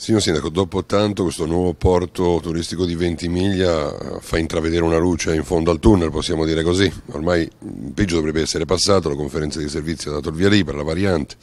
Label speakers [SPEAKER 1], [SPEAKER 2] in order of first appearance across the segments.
[SPEAKER 1] Signor Sindaco, dopo tanto questo nuovo porto turistico di Ventimiglia eh, fa intravedere una luce in fondo al tunnel, possiamo dire così. Ormai il mm, peggio dovrebbe essere passato, la conferenza
[SPEAKER 2] di servizio ha dato il via libera, la variante.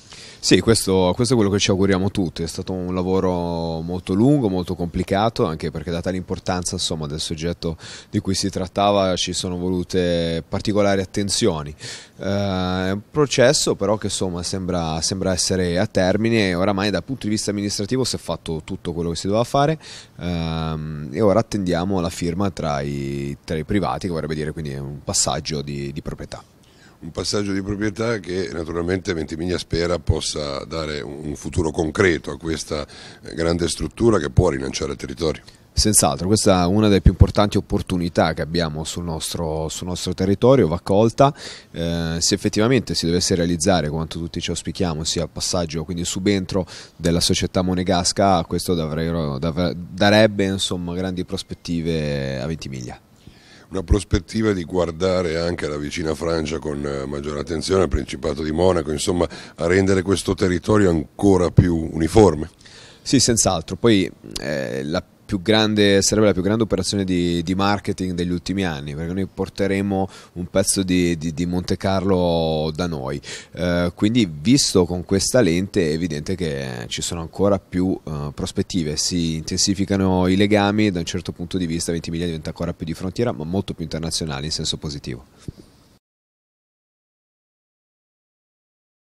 [SPEAKER 2] Sì, questo, questo, è quello che ci auguriamo tutti. È stato un lavoro molto lungo, molto complicato, anche perché data l'importanza del soggetto di cui si trattava ci sono volute particolari attenzioni. Eh, è un processo però che insomma, sembra, sembra essere a termine e oramai dal punto di vista amministrativo si è fatto fatto tutto quello che si doveva fare ehm, e ora attendiamo la firma tra i, tra i, privati, che vorrebbe dire quindi un passaggio di, di proprietà
[SPEAKER 1] un passaggio di proprietà che naturalmente Ventimiglia spera possa dare un futuro concreto a questa
[SPEAKER 2] eh, grande struttura che può rilanciare il territorio. Senz'altro, questa è una delle più importanti opportunità che abbiamo sul nostro, sul nostro territorio, va colta. Eh, se effettivamente si dovesse realizzare, quanto tutti ci auspichiamo, sia il passaggio, quindi il subentro della società monegasca, questo davvero, davvero, darebbe insomma, grandi prospettive a Ventimiglia
[SPEAKER 1] una prospettiva di guardare anche la vicina Francia con eh, maggiore attenzione, al Principato di Monaco, insomma a rendere questo territorio ancora più uniforme. Sì,
[SPEAKER 2] senz'altro. Poi eh, la più grande, sarebbe la più grande operazione di, di, marketing degli ultimi anni, perché noi porteremo un pezzo di, di, di Monte Carlo da noi. Eh, quindi, visto con questa lente, è evidente che ci sono ancora più eh, prospettive, si intensificano i legami, da un certo punto di vista 20 diventa ancora più di frontiera, ma molto più internazionale in senso positivo.